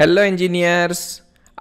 Hello engineers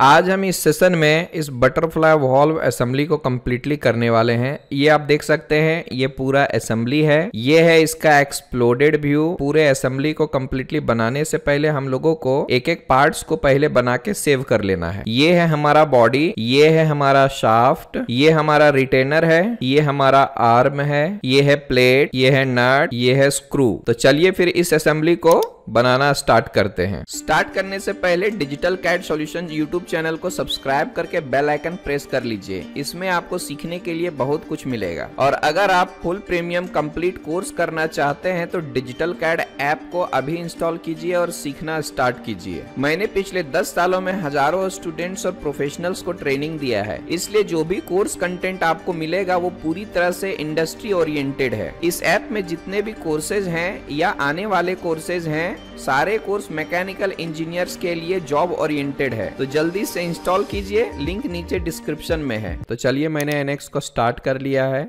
आज हम इस सेशन में इस बटरफ्लाई वॉल्व असेंबली को कम्प्लीटली करने वाले हैं ये आप देख सकते हैं ये पूरा असेंबली है ये है इसका एक्सप्लोडेड व्यू पूरे असेंबली को कम्प्लीटली बनाने से पहले हम लोगों को एक एक पार्ट्स को पहले बना के सेव कर लेना है ये है हमारा बॉडी ये है हमारा शाफ्ट ये हमारा रिटेनर है ये हमारा आर्म है ये है प्लेट ये है नट ये है स्क्रू तो चलिए फिर इस असेंबली को बनाना स्टार्ट करते हैं स्टार्ट करने से पहले digital CAD solutions YouTube channel को सब्सक्राइब करके बेल आइकन प्रेस कर लीजिए इसमें आपको सीखने के लिए बहुत कुछ मिलेगा और अगर आप फुल प्रीमियम कंप्लीट कोर्स करना चाहते हैं तो डिजिटल कैड ऐप को अभी इंस्टॉल कीजिए और सीखना स्टार्ट कीजिए मैंने पिछले दस सालों में हजारों स्टूडेंट्स और प्रोफेशनल्स को ट्रेनिंग दिया है इसलिए जो भी कोर्स कंटेंट आपको मिलेगा वो पूरी तरह से इंडस्ट्री ओरिएंटेड है इस ऐप में जितने भी कोर्सेज हैं या आने वाले कोर्सेज हैं हैं सारे कोर्स मैकेनिकल इंजीनियर्स के लिए जॉब ओरिएंटेड है तो जल्दी से इंस्टॉल कीजिए लिंक नीचे डिस्क्रिप्शन में है तो चलिए मैंने एनएक्स को स्टार्ट कर लिया है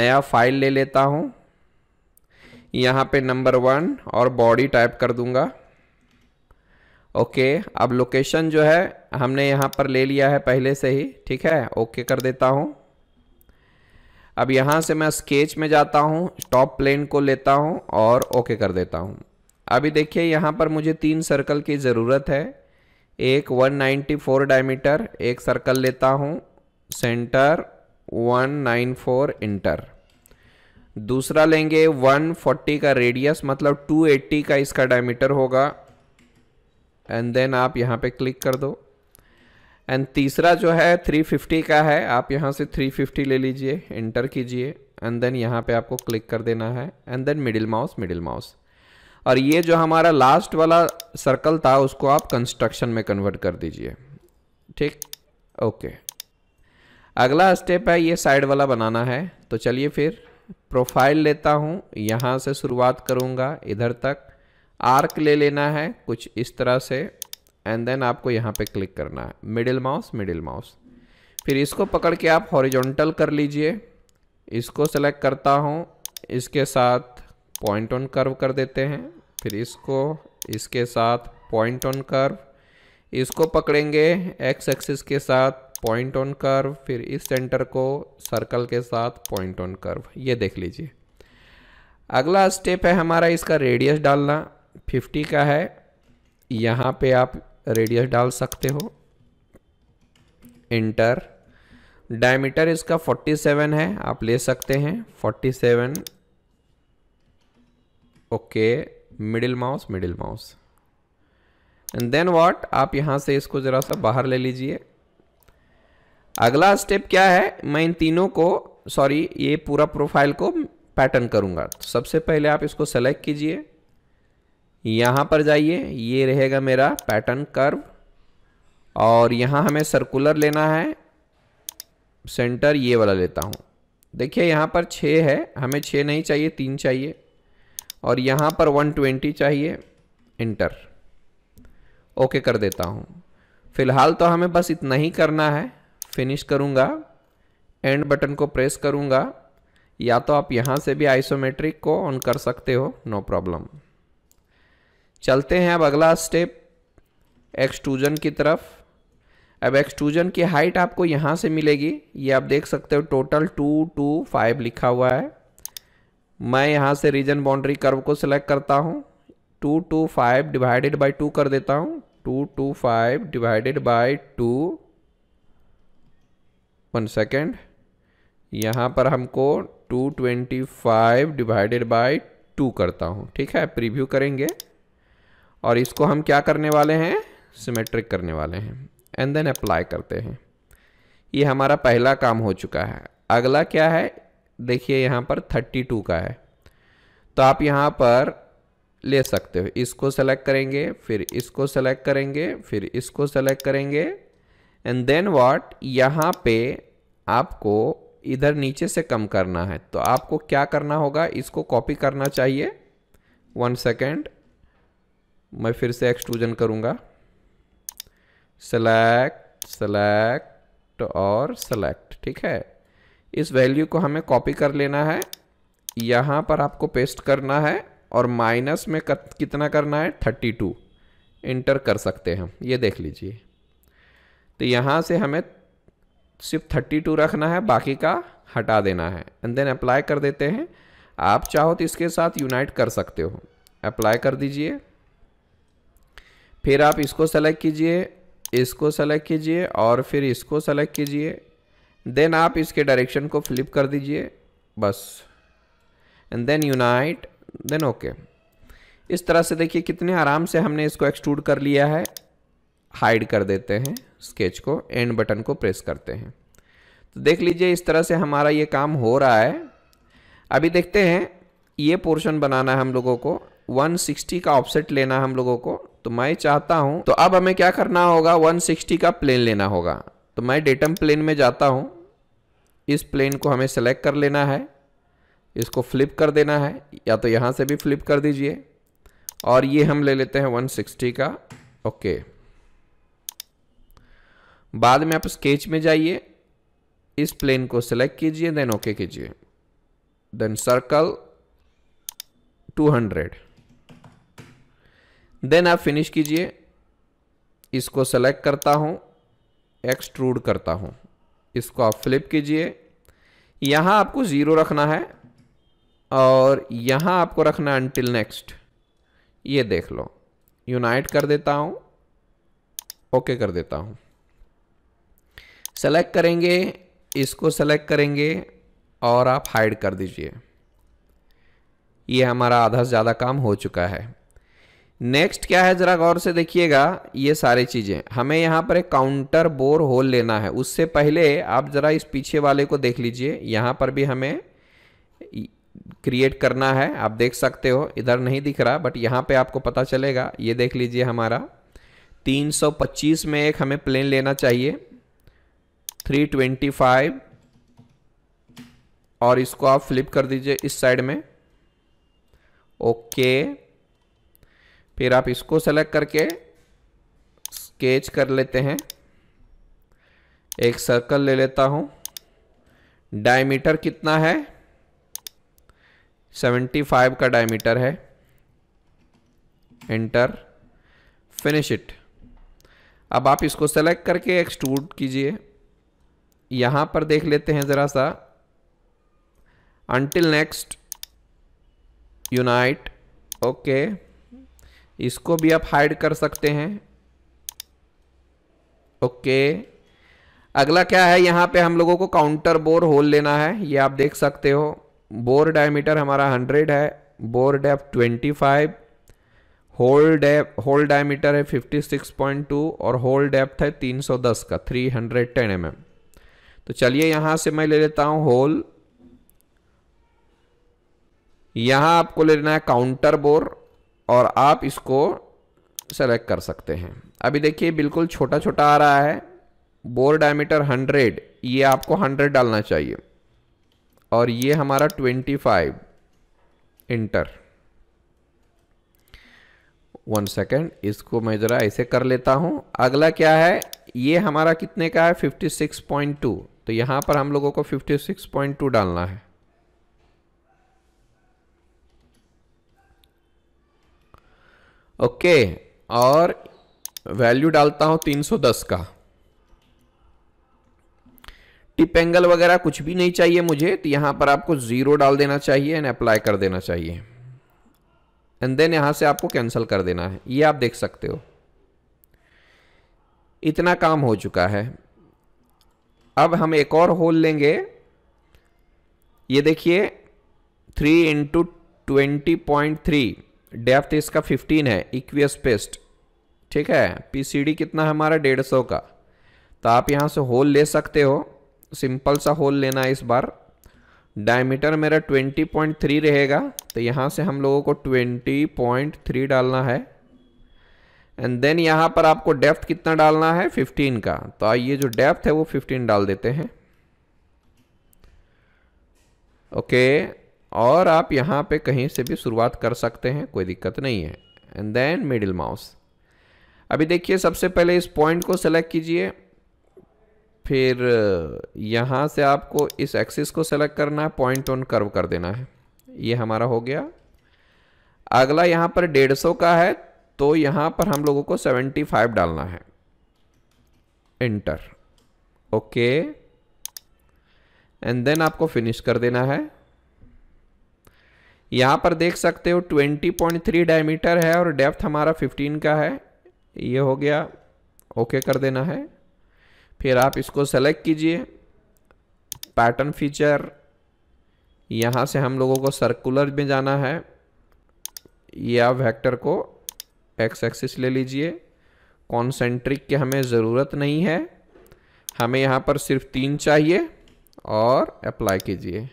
नया फाइल ले लेता हूँ यहाँ पे नंबर वन और बॉडी टाइप कर दूंगा ओके अब लोकेशन जो है हमने यहाँ पर ले लिया है पहले से ही ठीक है ओके कर देता हूँ अब यहाँ से मैं स्केच में जाता हूँ टॉप प्लेन को लेता हूँ और ओके कर देता हूँ अभी देखिए यहाँ पर मुझे तीन सर्कल की ज़रूरत है एक 194 डायमीटर एक सर्कल लेता हूँ सेंटर 194 इंटर दूसरा लेंगे 140 का रेडियस मतलब 280 का इसका डायमीटर होगा एंड देन आप यहाँ पे क्लिक कर दो एंड तीसरा जो है 350 का है आप यहाँ से 350 ले लीजिए इंटर कीजिए एंड देन यहाँ पे आपको क्लिक कर देना है and then middle mouse middle mouse और ये जो हमारा लास्ट वाला सर्कल था उसको आप कंस्ट्रक्शन में कन्वर्ट कर दीजिए ठीक ओके अगला स्टेप है ये साइड वाला बनाना है तो चलिए फिर प्रोफाइल लेता हूँ यहाँ से शुरुआत करूँगा इधर तक आर्क ले लेना है कुछ इस तरह से एंड देन आपको यहाँ पे क्लिक करना है मिडिल माउस मिडिल माउस फिर इसको पकड़ के आप हॉरिजॉन्टल कर लीजिए इसको सेलेक्ट करता हूँ इसके साथ पॉइंट ऑन कर्व कर देते हैं फिर इसको इसके साथ पॉइंट ऑन कर्व इसको पकड़ेंगे एक्स एक्सिस के साथ पॉइंट ऑन कर्व फिर इस सेंटर को सर्कल के साथ पॉइंट ऑन कर्व ये देख लीजिए अगला स्टेप है हमारा इसका रेडियस डालना 50 का है यहाँ पे आप रेडियस डाल सकते हो इंटर डायमीटर इसका 47 है आप ले सकते हैं 47 okay okay. Middle mouse middle mouse and then what आप यहाँ से इसको ज़रा सा बाहर ले लीजिए अगला स्टेप क्या है मैं इन तीनों को सॉरी ये पूरा प्रोफाइल को पैटर्न करूँगा तो सबसे पहले आप इसको सेलेक्ट कीजिए यहाँ पर जाइए ये रहेगा मेरा पैटर्न कर्व और यहाँ हमें सर्कुलर लेना है सेंटर ये वाला लेता हूँ देखिए यहाँ पर छः है हमें छः नहीं चाहिए तीन चाहिए और यहाँ पर 120 चाहिए इंटर ओके कर देता हूँ फिलहाल तो हमें बस इतना ही करना है फिनिश करूँगा एंड बटन को प्रेस करूँगा या तो आप यहाँ से भी आइसोमेट्रिक को ऑन कर सकते हो नो प्रॉब्लम चलते हैं अब अगला स्टेप एक्सट्रूजन की तरफ अब एक्सट्रूजन की हाइट आपको यहाँ से मिलेगी ये आप देख सकते हो टोटल टू टू फाइव लिखा हुआ है मैं यहाँ से रीजन बाउंड्री कर्व को सिलेक्ट करता हूँ two two five divided by two कर देता हूँ two two five divided by two one second यहाँ पर हमको two twenty five divided by two करता हूँ ठीक है प्रीव्यू करेंगे और इसको हम क्या करने वाले हैं सिमेट्रिक करने वाले हैं एंड देन अप्लाई करते हैं ये हमारा पहला काम हो चुका है अगला क्या है देखिए यहाँ पर 32 का है तो आप यहाँ पर ले सकते हो इसको सेलेक्ट करेंगे फिर इसको सेलेक्ट करेंगे फिर इसको सेलेक्ट करेंगे एंड देन वॉट यहाँ पे आपको इधर नीचे से कम करना है तो आपको क्या करना होगा इसको कॉपी करना चाहिए वन सेकेंड मैं फिर से एक्सट्रूजन करूँगा सेलेक्ट सेलेक्ट और सेलेक्ट ठीक है इस वैल्यू को हमें कॉपी कर लेना है यहाँ पर आपको पेस्ट करना है और माइनस में कितना करना है थर्टी टू इंटर कर सकते हैं ये देख लीजिए तो यहाँ से हमें सिर्फ थर्टी टू रखना है बाकी का हटा देना है एंड देन अप्लाई कर देते हैं आप चाहो तो इसके साथ यूनाइट कर सकते हो अप्लाई कर दीजिए फिर आप इसको सेलेक्ट कीजिए इसको सेलेक्ट कीजिए और फिर इसको सेलेक्ट कीजिए देन आप इसके डायरेक्शन को फ्लिप कर दीजिए बस and then unite then okay इस तरह से देखिए कितने आराम से हमने इसको एक्सट्रूड कर लिया है हाइड कर देते हैं स्केच को एंड बटन को प्रेस करते हैं तो देख लीजिए इस तरह से हमारा ये काम हो रहा है अभी देखते हैं ये पोर्शन बनाना है हम लोगों को 160 का ऑफसेट लेना है हम लोगों को तो मैं चाहता हूँ तो अब हमें क्या करना होगा 160 का प्लेन लेना होगा तो मैं डेटम प्लेन में जाता हूँ इस प्लेन को हमें सेलेक्ट कर लेना है इसको फ्लिप कर देना है या तो यहाँ से भी फ्लिप कर दीजिए और ये हम ले लेते हैं 160 का ओके बाद में आप स्केच में जाइए इस प्लेन को सेलेक्ट कीजिए देन ओके कीजिए देन सर्कल 200 देन आप फिनिश कीजिए इसको सेलेक्ट करता हूँ एक्सट्रूड करता हूँ इसको आप फ्लिप कीजिए यहाँ आपको ज़ीरो रखना है और यहाँ आपको रखना है अनटिल नेक्स्ट ये देख लो यूनाइट कर देता हूँ ओके कर देता हूँ सेलेक्ट करेंगे इसको सेलेक्ट करेंगे और आप हाइड कर दीजिए ये हमारा आधा से ज़्यादा काम हो चुका है नेक्स्ट क्या है ज़रा गौर से देखिएगा ये सारी चीज़ें हमें यहाँ पर एक काउंटर बोर होल लेना है उससे पहले आप ज़रा इस पीछे वाले को देख लीजिए यहाँ पर भी हमें क्रिएट करना है आप देख सकते हो इधर नहीं दिख रहा बट यहाँ पे आपको पता चलेगा ये देख लीजिए हमारा 325 में एक हमें प्लेन लेना चाहिए 325 और इसको आप फ्लिप कर दीजिए इस साइड में ओके okay. फिर आप इसको सेलेक्ट करके स्केच कर लेते हैं एक सर्कल ले लेता हूँ डायमीटर कितना है 75 का डायमीटर है एंटर फिनिश इट अब आप इसको सेलेक्ट करके एक्सट्रूड कीजिए यहाँ पर देख लेते हैं ज़रा सा नेक्स्ट यूनाइट ओके okay इसको भी आप हाइड कर सकते हैं ओके अगला क्या है यहाँ पे हम लोगों को काउंटर बोर होल लेना है ये आप देख सकते हो बोर डायमीटर हमारा 100 है bore depth 25 hole depth hole diameter है 56.2 और होल डेप्थ है 310 का 310 हंड्रेड mm. तो चलिए यहाँ से मैं ले लेता हूँ होल यहाँ आपको लेना है काउंटर बोर और आप इसको सेलेक्ट कर सकते हैं अभी देखिए बिल्कुल छोटा छोटा आ रहा है बोर डायमीटर 100 ये आपको 100 डालना चाहिए और ये हमारा 25 इंटर वन सेकेंड इसको मैं ज़रा ऐसे कर लेता हूँ अगला क्या है ये हमारा कितने का है 56.2 तो यहाँ पर हम लोगों को 56.2 डालना है ओके और वैल्यू डालता हूं 310 का टिप एंगल वगैरह कुछ भी नहीं चाहिए मुझे तो यहाँ पर आपको ज़ीरो डाल देना चाहिए एंड अप्लाई कर देना चाहिए एंड देन यहाँ से आपको कैंसिल कर देना है ये आप देख सकते हो इतना काम हो चुका है अब हम एक और होल लेंगे ये देखिए three into twenty point three depth इसका 15 है इक्वियस पेस्ट ठीक है पी कितना है हमारा डेढ़ सौ का तो आप यहाँ से होल ले सकते हो सिंपल सा होल लेना है इस बार डायमीटर मेरा 20.3 रहेगा तो यहाँ से हम लोगों को 20.3 डालना है एंड देन यहाँ पर आपको डेप्थ कितना डालना है 15 का तो ये जो डेप्थ है वो 15 डाल देते हैं ओके okay. और आप यहाँ पे कहीं से भी शुरुआत कर सकते हैं कोई दिक्कत नहीं है एंड देन मिडिल माउस अभी देखिए सबसे पहले इस पॉइंट को सेलेक्ट कीजिए फिर यहाँ से आपको इस एक्सिस को सेलेक्ट करना है पॉइंट ऑन कर्व कर देना है ये हमारा हो गया अगला यहाँ पर डेढ़ सौ का है तो यहाँ पर हम लोगों को सेवेंटी फाइव डालना है इंटर ओके एंड देन आपको फिनिश कर देना है यहाँ पर देख सकते हो 20.3 डायमीटर है और डेप्थ हमारा 15 का है ये हो गया ओके कर देना है फिर आप इसको सेलेक्ट कीजिए पैटर्न फीचर यहाँ से हम लोगों को सर्कुलर में जाना है या वेक्टर को एक्स एक्सिस ले लीजिए कॉन्सेंट्रिक की हमें ज़रूरत नहीं है हमें यहाँ पर सिर्फ तीन चाहिए और अप्लाई कीजिए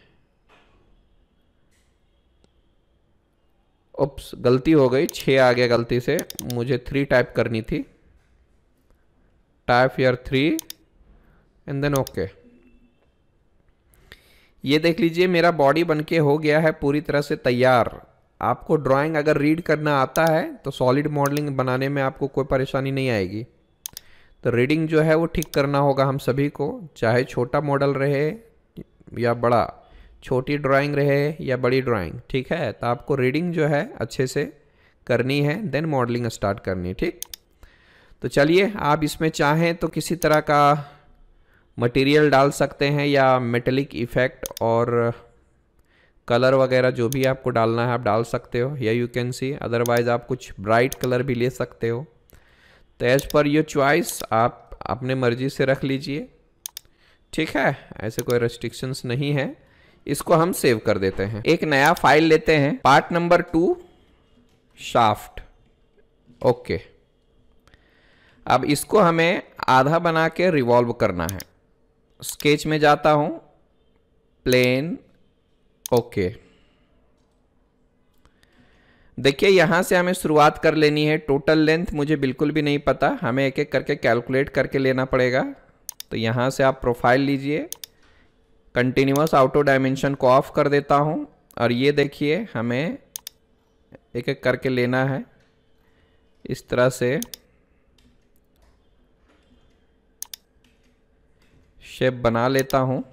उप्स गलती हो गई छः आ गया गलती से मुझे थ्री टाइप करनी थी type here three and then okay ये देख लीजिए मेरा बॉडी बनके हो गया है पूरी तरह से तैयार आपको ड्राइंग अगर रीड करना आता है तो सॉलिड मॉडलिंग बनाने में आपको कोई परेशानी नहीं आएगी तो रीडिंग जो है वो ठीक करना होगा हम सभी को चाहे छोटा मॉडल रहे या बड़ा छोटी ड्राइंग रहे या बड़ी ड्राइंग ठीक है तो आपको रीडिंग जो है अच्छे से करनी है देन मॉडलिंग स्टार्ट करनी है ठीक तो चलिए आप इसमें चाहें तो किसी तरह का मटेरियल डाल सकते हैं या मेटेलिक इफ़ेक्ट और कलर वगैरह जो भी आपको डालना है आप डाल सकते हो या यू कैन सी अदरवाइज़ आप कुछ ब्राइट कलर भी ले सकते हो तो एज़ पर योर चॉइस आप अपने मर्ज़ी से रख लीजिए ठीक है ऐसे कोई रेस्ट्रिक्शंस नहीं है इसको हम सेव कर देते हैं एक नया फाइल लेते हैं part number two shaft okay अब इसको हमें आधा बना के रिवॉल्व करना है स्केच में जाता हूं प्लेन ओके देखिए यहां से हमें शुरुआत कर लेनी है टोटल लेंथ मुझे बिल्कुल भी नहीं पता हमें एक एक करके कैलकुलेट करके लेना पड़ेगा तो यहां से आप प्रोफाइल लीजिए कंटिन्यूस आउटो डायमेंशन को ऑफ कर देता हूँ और ये देखिए हमें एक एक करके लेना है इस तरह से शेप बना लेता हूँ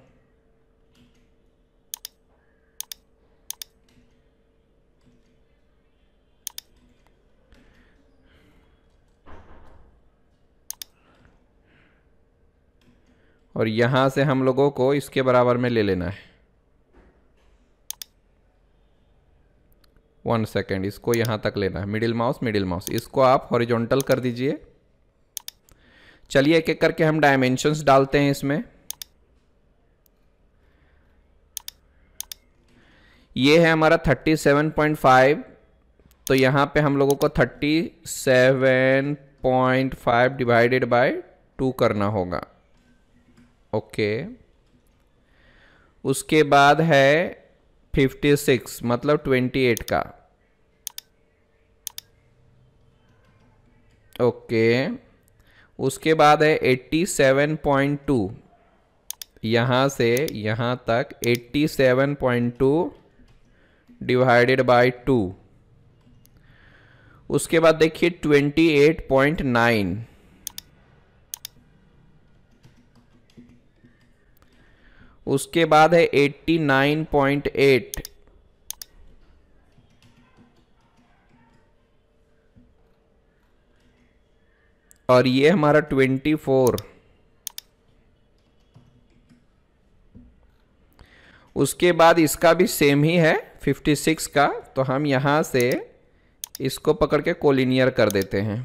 और यहाँ से हम लोगों को इसके बराबर में ले लेना है वन सेकेंड इसको यहाँ तक लेना है मिडिल माउस मिडिल माउस इसको आप हॉरिजॉन्टल कर दीजिए चलिए एक एक करके हम डायमेंशंस डालते हैं इसमें ये है हमारा 37.5 तो यहाँ पे हम लोगों को 37.5 डिवाइडेड बाय 2 करना होगा ओके उसके बाद है 56 मतलब 28 का ओके उसके बाद है 87.2 सेवन पॉइंट टू यहाँ से यहाँ तक 87.2 seven point two divided by two उसके बाद देखिए 28.9 उसके बाद है 89.8 और ये हमारा 24 उसके बाद इसका भी सेम ही है 56 का तो हम यहां से इसको पकड़ के कोलिनियर कर देते हैं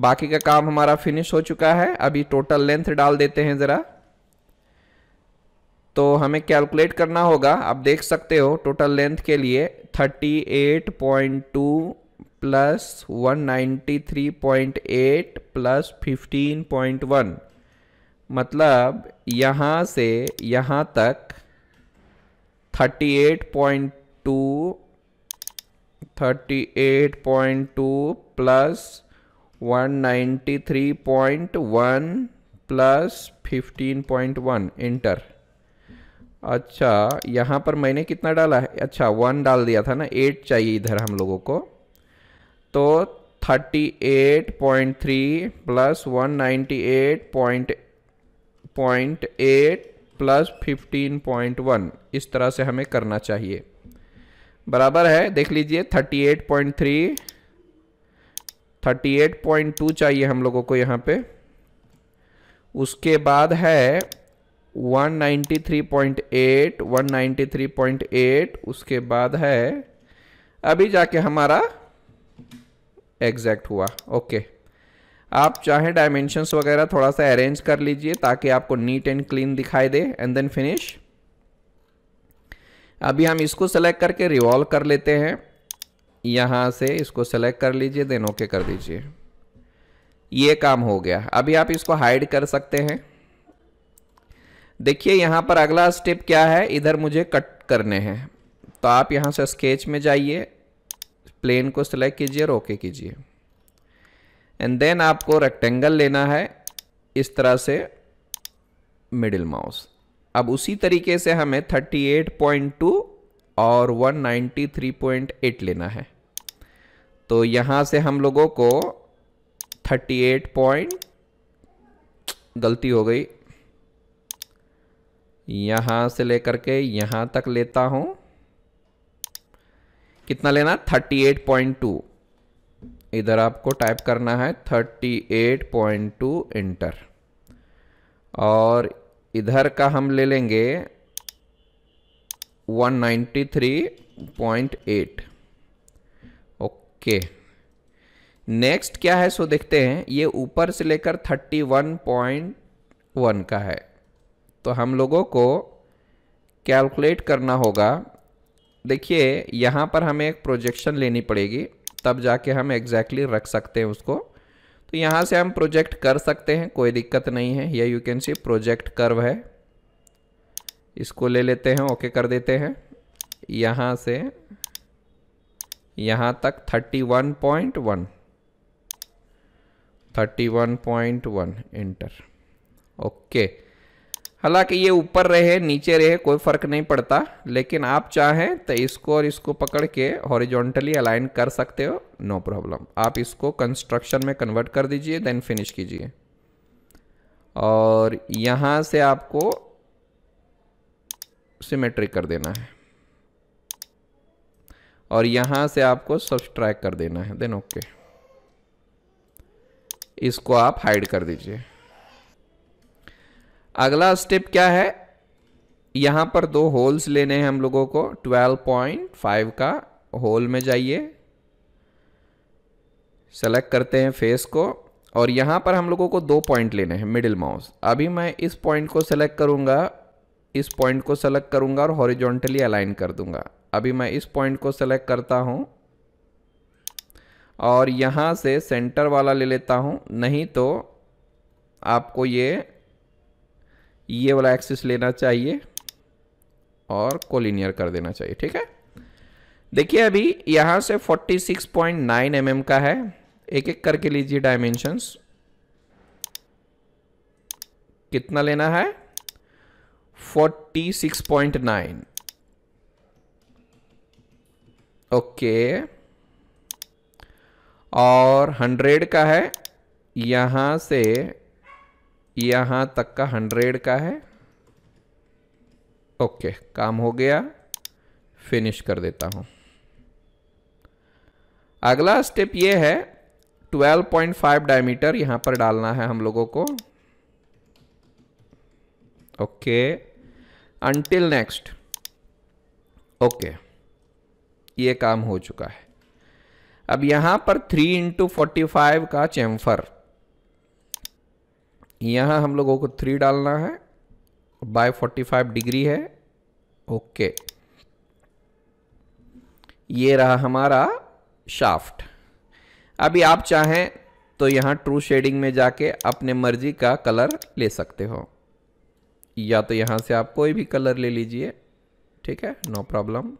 बाकी का काम हमारा फिनिश हो चुका है अभी टोटल लेंथ डाल देते हैं ज़रा तो हमें कैलकुलेट करना होगा आप देख सकते हो टोटल लेंथ के लिए 38.2 प्लस 193.8 प्लस 15.1 मतलब यहाँ से यहाँ तक 38.2 38.2 प्लस 193.1 प्लस 15.1 इंटर अच्छा यहाँ पर मैंने कितना डाला है अच्छा वन डाल दिया था ना एट चाहिए इधर हम लोगों को तो thirty eight point three plus one ninety eight point point eight plus fifteen point one इस तरह से हमें करना चाहिए बराबर है देख लीजिए thirty eight point three thirty eight point two चाहिए हम लोगों को यहाँ पे उसके बाद है 193.8 193.8 उसके बाद है अभी जाके हमारा एग्जैक्ट हुआ ओके आप चाहे डायमेंशंस वगैरह थोड़ा सा अरेंज कर लीजिए ताकि आपको नीट एंड क्लीन दिखाई दे एंड देन फिनिश अभी हम इसको सेलेक्ट करके रिवॉल्व कर लेते हैं यहाँ से इसको सेलेक्ट कर लीजिए देन ओके कर दीजिए ये काम हो गया अभी आप इसको हाइड कर सकते हैं देखिए यहाँ पर अगला स्टेप क्या है इधर मुझे कट करने हैं तो आप यहाँ से स्केच में जाइए प्लेन को सिलेक्ट कीजिए और ओके कीजिए एंड देन आपको रेक्टेंगल लेना है इस तरह से मिडिल माउस अब उसी तरीके से हमें 38.2 और 193.8 लेना है तो यहाँ से हम लोगों को 38 पॉइंट गलती हो गई यहाँ से लेकर के यहाँ तक लेता हूँ कितना लेना 38.2 इधर आपको टाइप करना है 38.2 इंटर और इधर का हम ले लेंगे 193.8 ओके नेक्स्ट क्या है सो देखते हैं ये ऊपर से लेकर 31.1 का है तो हम लोगों को कैलकुलेट करना होगा देखिए यहाँ पर हमें एक प्रोजेक्शन लेनी पड़ेगी तब जाके हम एग्जैक्टली exactly रख सकते हैं उसको तो यहाँ से हम प्रोजेक्ट कर सकते हैं कोई दिक्कत नहीं है या you can see project curve है इसको ले लेते हैं ओके कर देते हैं यहाँ से यहाँ तक 31.1 31.1 इंटर ओके okay. हालांकि ये ऊपर रहे नीचे रहे कोई फ़र्क नहीं पड़ता लेकिन आप चाहें तो इसको और इसको पकड़ के हॉरिजॉन्टली अलाइन कर सकते हो नो no प्रॉब्लम आप इसको कंस्ट्रक्शन में कन्वर्ट कर दीजिए देन फिनिश कीजिए और यहाँ से आपको सिमेट्रिक कर देना है और यहाँ से आपको सब्सट्रैक कर देना है देन ओके okay. इसको आप हाइड कर दीजिए अगला स्टेप क्या है यहाँ पर दो होल्स लेने हैं हम लोगों को 12.5 का होल में जाइए सेलेक्ट करते हैं फेस को और यहाँ पर हम लोगों को दो पॉइंट लेने हैं मिडिल माउस अभी मैं इस पॉइंट को सेलेक्ट करूँगा इस पॉइंट को सेलेक्ट करूँगा और हॉरिजॉन्टली अलाइन कर दूँगा अभी मैं इस पॉइंट को सेलेक्ट करता हूँ और यहाँ से सेंटर वाला ले लेता हूँ नहीं तो आपको ये ये वाला एक्सिस लेना चाहिए और कोलिनियर कर देना चाहिए ठीक है देखिए अभी यहां से 46.9 सिक्स mm का है एक एक करके लीजिए डायमेंशंस कितना लेना है 46.9 ओके और 100 का है यहां से यहाँ तक का हंड्रेड का है ओके काम हो गया फिनिश कर देता हूँ अगला स्टेप ये है 12.5 डायमीटर यहां पर डालना है हम लोगों को ओके अंटिल नेक्स्ट ओके ये काम हो चुका है अब यहां पर 3 इंटू फोर्टी का चैम्फर यहाँ हम लोगों को थ्री डालना है बाय फोर्टी फाइव डिग्री है ओके ये रहा हमारा शाफ्ट अभी आप चाहें तो यहाँ ट्रू शेडिंग में जाके अपने मर्जी का कलर ले सकते हो या तो यहाँ से आप कोई भी कलर ले लीजिए ठीक है नो प्रॉब्लम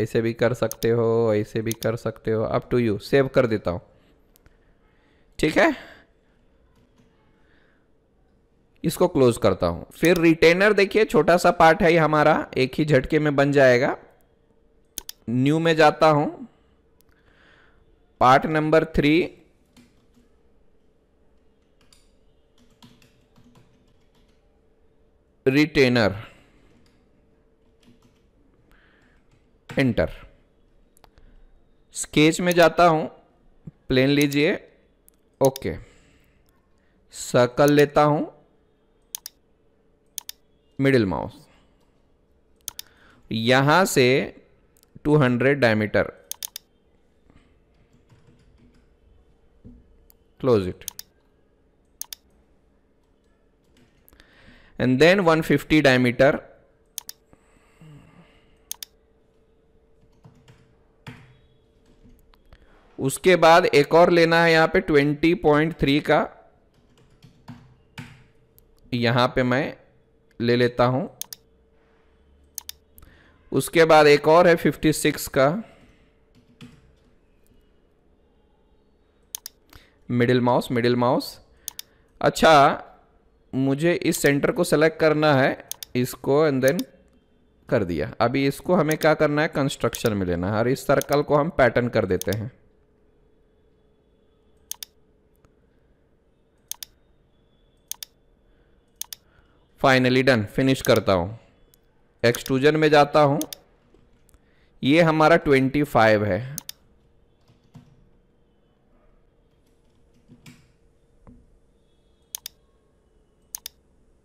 ऐसे भी कर सकते हो ऐसे भी कर सकते हो अप टू यू सेव कर देता हूँ ठीक है इसको क्लोज करता हूं फिर रिटेनर देखिए छोटा सा पार्ट है ये हमारा एक ही झटके में बन जाएगा न्यू में जाता हूं part number three retainer enter sketch में जाता हूं प्लेन लीजिए ओके सर्कल लेता हूं मिडिल माउस यहां से 200 hundred diameter close it and then 150 fifty diameter उसके बाद एक और लेना है यहां पे 20.3 का यहां पे मैं ले लेता हूँ उसके बाद एक और है 56 का मिडिल माउस मिडिल माउस अच्छा मुझे इस सेंटर को सेलेक्ट करना है इसको एंड देन कर दिया अभी इसको हमें क्या करना है कंस्ट्रक्शन में लेना है और इस सर्कल को हम पैटर्न कर देते हैं फाइनली डन फिनिश करता हूँ एक्सट्रूजन में जाता हूँ ये हमारा 25 है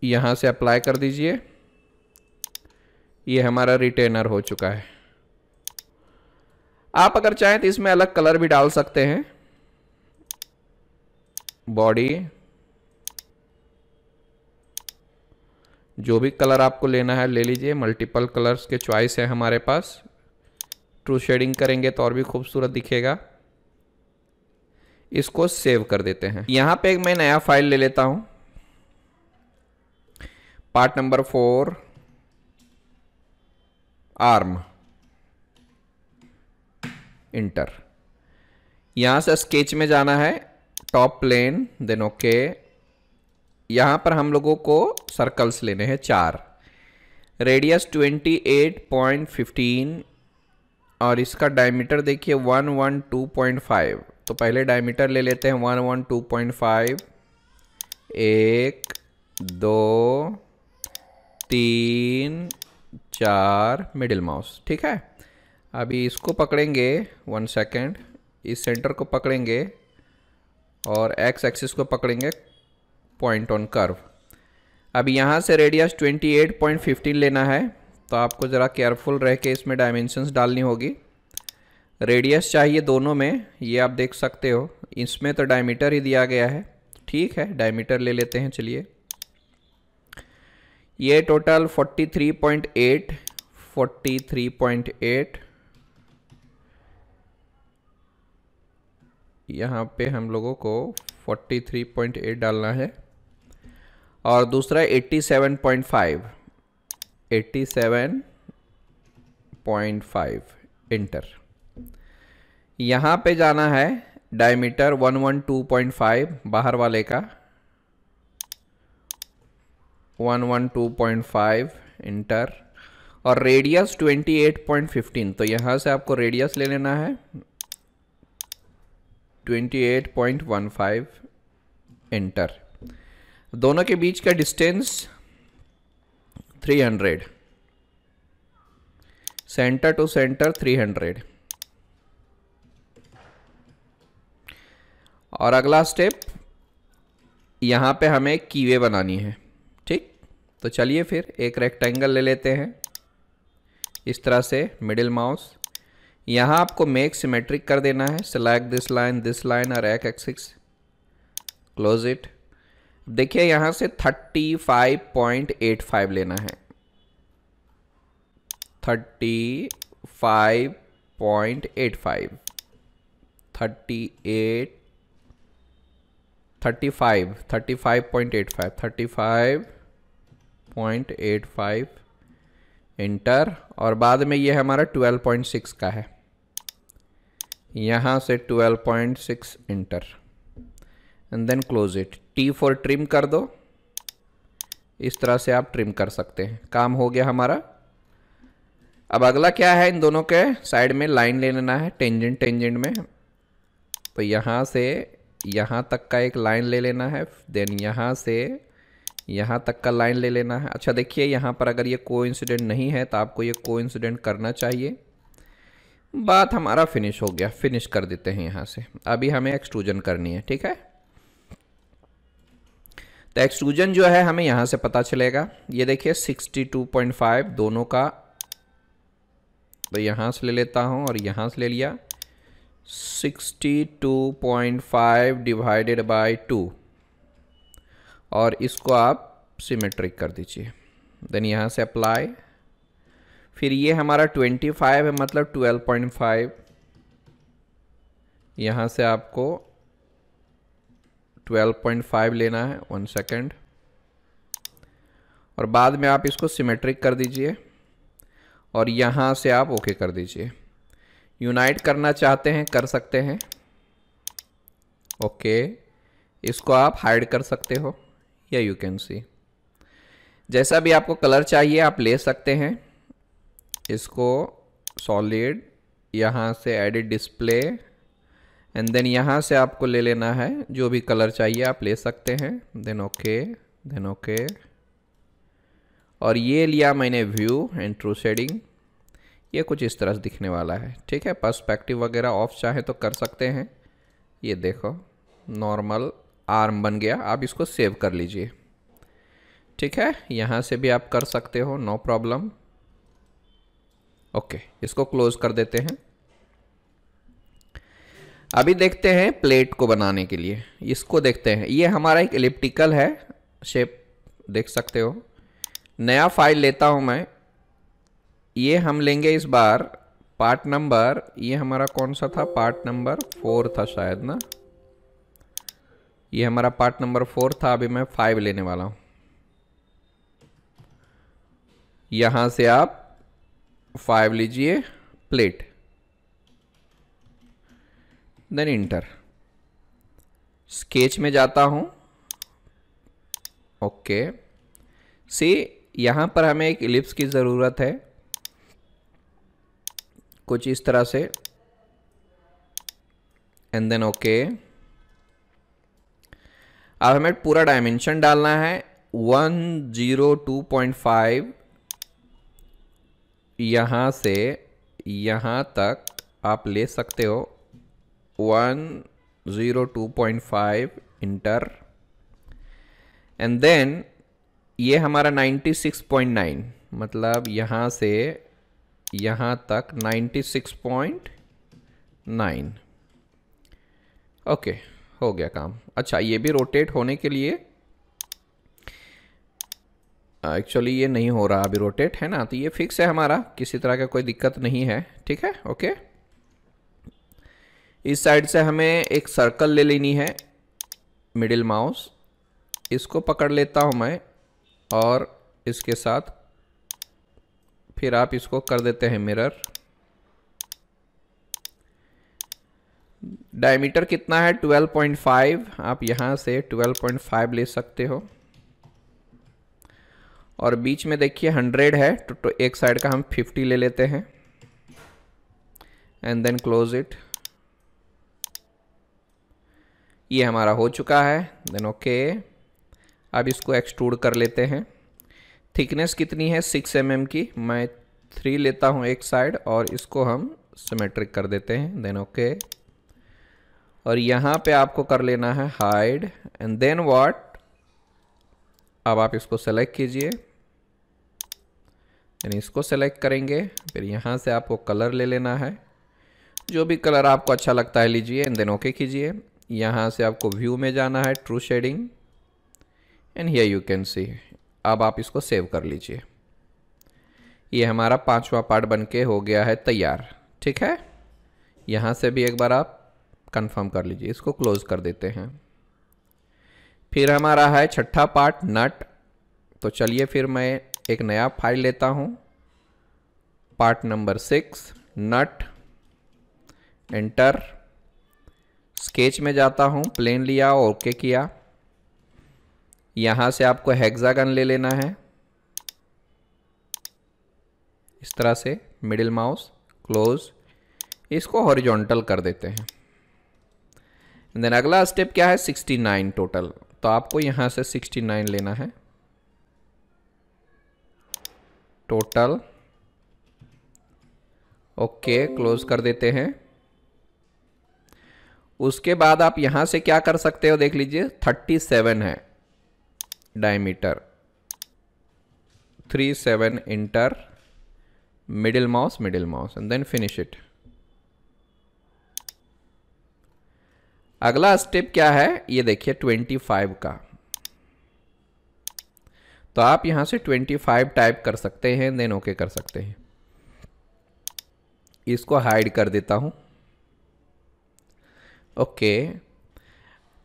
यहाँ से अप्लाई कर दीजिए ये हमारा रिटेनर हो चुका है आप अगर चाहें तो इसमें अलग कलर भी डाल सकते हैं बॉडी जो भी कलर आपको लेना है ले लीजिए मल्टीपल कलर्स के चॉइस है हमारे पास ट्रू शेडिंग करेंगे तो और भी खूबसूरत दिखेगा इसको सेव कर देते हैं यहाँ पे एक मैं नया फाइल ले लेता हूँ part number four arm enter यहाँ से स्केच में जाना है top plane then okay okay, यहाँ पर हम लोगों को सर्कल्स लेने हैं चार रेडियस 28.15 और इसका डायमीटर देखिए 112.5 तो पहले डायमीटर ले लेते हैं 112.5 एक दो तीन चार मिडिल माउस ठीक है अभी इसको पकड़ेंगे वन सेकेंड इस सेंटर को पकड़ेंगे और एक्स एक्सिस को पकड़ेंगे पॉइंट ऑन कर्व अब यहाँ से रेडियस 28.15 लेना है तो आपको ज़रा केयरफुल रह के इसमें डायमेंशंस डालनी होगी रेडियस चाहिए दोनों में ये आप देख सकते हो इसमें तो डायमीटर ही दिया गया है ठीक है डायमीटर ले लेते हैं चलिए ये टोटल 43.8 43.8 यहाँ पे हम लोगों को 43.8 डालना है और दूसरा 87.5 87.5 इंटर यहाँ पे जाना है डायमीटर 112.5 बाहर वाले का 112.5 इंटर और रेडियस 28.15 तो यहाँ से आपको रेडियस ले लेना है 28.15 इंटर दोनों के बीच का डिस्टेंस 300 सेंटर टू सेंटर 300 और अगला स्टेप यहाँ पे हमें कीवे बनानी है ठीक तो चलिए फिर एक रेक्टेंगल ले लेते हैं इस तरह से मिडिल माउस यहाँ आपको मेक सिमेट्रिक कर देना है select this line this line और एक एक्सिक्स क्लोज इट देखिए यहाँ से 35.85 लेना है 35.85 फाइव 35 35.85 35.85 इंटर और बाद में ये हमारा 12.6 का है यहाँ से 12.6 enter and then close it T for trim कर दो इस तरह से आप ट्रिम कर सकते हैं काम हो गया हमारा अब अगला क्या है इन दोनों के साइड में लाइन ले लेना है टेंजेंट टेंजेंट में तो यहाँ से यहाँ तक का एक लाइन ले लेना है देन यहाँ से यहाँ तक का लाइन ले लेना है अच्छा देखिए यहाँ पर अगर ये को नहीं है तो आपको ये को करना चाहिए बात हमारा फिनिश हो गया फिनिश कर देते हैं यहाँ से अभी हमें एक्सट्रूजन करनी है ठीक है तो एक्सट्रूजन जो है हमें यहाँ से पता चलेगा ये देखिए 62.5 दोनों का तो यहाँ से ले लेता हूँ और यहाँ से ले लिया 62.5 डिवाइडेड बाय टू और इसको आप सिमेट्रिक कर दीजिए देन यहाँ से अप्लाई फिर ये हमारा 25 है मतलब 12.5 पॉइंट यहाँ से आपको 12.5 लेना है वन सेकेंड और बाद में आप इसको सिमेट्रिक कर दीजिए और यहाँ से आप ओके कर दीजिए यूनाइट करना चाहते हैं कर सकते हैं ओके इसको आप हाइड कर सकते हो या यू कैन सी जैसा भी आपको कलर चाहिए आप ले सकते हैं इसको सॉलिड यहाँ से एडिट डिस्प्ले एंड देन यहाँ से आपको ले लेना है जो भी कलर चाहिए आप ले सकते हैं देन ओके देन ओके और ये लिया मैंने व्यू एंड ट्रू शेडिंग ये कुछ इस तरह से दिखने वाला है ठीक है पर्सपेक्टिव वगैरह ऑफ चाहे तो कर सकते हैं ये देखो नॉर्मल आर्म बन गया आप इसको सेव कर लीजिए ठीक है यहाँ से भी आप कर सकते हो नो प्रॉब्लम ओके इसको क्लोज कर देते हैं अभी देखते हैं प्लेट को बनाने के लिए इसको देखते हैं ये हमारा एक इलिप्टिकल है शेप देख सकते हो नया फाइल लेता हूँ मैं ये हम लेंगे इस बार पार्ट नंबर ये हमारा कौन सा था पार्ट नंबर फोर था शायद ना ये हमारा पार्ट नंबर फोर था अभी मैं फाइव लेने वाला हूँ यहाँ से आप फाइव लीजिए प्लेट देन इंटर स्केच में जाता हूँ ओके सी यहाँ पर हमें एक इलिप्स की ज़रूरत है कुछ इस तरह से एंड देन ओके अब हमें पूरा डायमेंशन डालना है one zero two point five यहाँ से यहाँ तक आप ले सकते हो 102.5 इंटर एंड देन ये हमारा 96.9 मतलब यहाँ से यहाँ तक 96.9 ओके हो गया काम अच्छा ये भी रोटेट होने के लिए एक्चुअली ये नहीं हो रहा अभी रोटेट है ना तो ये फिक्स है हमारा किसी तरह का कोई दिक्कत नहीं है ठीक है ओके okay? इस साइड से हमें एक सर्कल ले लेनी है मिडिल माउस इसको पकड़ लेता हूँ मैं और इसके साथ फिर आप इसको कर देते हैं मिरर डायमीटर कितना है 12.5 आप यहाँ से 12.5 ले सकते हो और बीच में देखिए 100 है तो, तो एक साइड का हम 50 ले लेते हैं एंड देन क्लोज इट ये हमारा हो चुका है देन ओके अब इसको एक्सट्रूड कर लेते हैं थिकनेस कितनी है सिक्स एम mm की मैं थ्री लेता हूँ एक साइड और इसको हम सिमेट्रिक कर देते हैं देन ओके और यहाँ पे आपको कर लेना है हाइड एंड देन वॉट अब आप इसको सेलेक्ट कीजिए यानी इसको सेलेक्ट करेंगे फिर यहाँ से आपको कलर ले लेना है जो भी कलर आपको अच्छा लगता है लीजिए एंड देन ओके कीजिए यहाँ से आपको व्यू में जाना है true shading and here you can see अब आप इसको सेव कर लीजिए ये हमारा पांचवा पार्ट बनके हो गया है तैयार ठीक है यहाँ से भी एक बार आप कंफर्म कर लीजिए इसको क्लोज़ कर देते हैं फिर हमारा है छठा पार्ट नट तो चलिए फिर मैं एक नया फाइल लेता हूँ part number six nut enter sketch में जाता हूँ प्लेन लिया ओके किया यहाँ से आपको हेक्सागन ले लेना है इस तरह से मिडिल माउस क्लोज इसको हॉरिजॉन्टल कर देते हैं देन अगला स्टेप क्या है 69 टोटल तो आपको यहाँ से 69 लेना है टोटल ओके क्लोज कर देते हैं उसके बाद आप यहां से क्या कर सकते हो देख लीजिए थर्टी सेवन है diameter three seven enter middle mouse middle mouse and then finish it अगला स्टेप क्या है ये देखिए 25 का तो आप यहां से 25 टाइप कर सकते हैं देन ओके कर सकते हैं इसको हाइड कर देता हूं ओके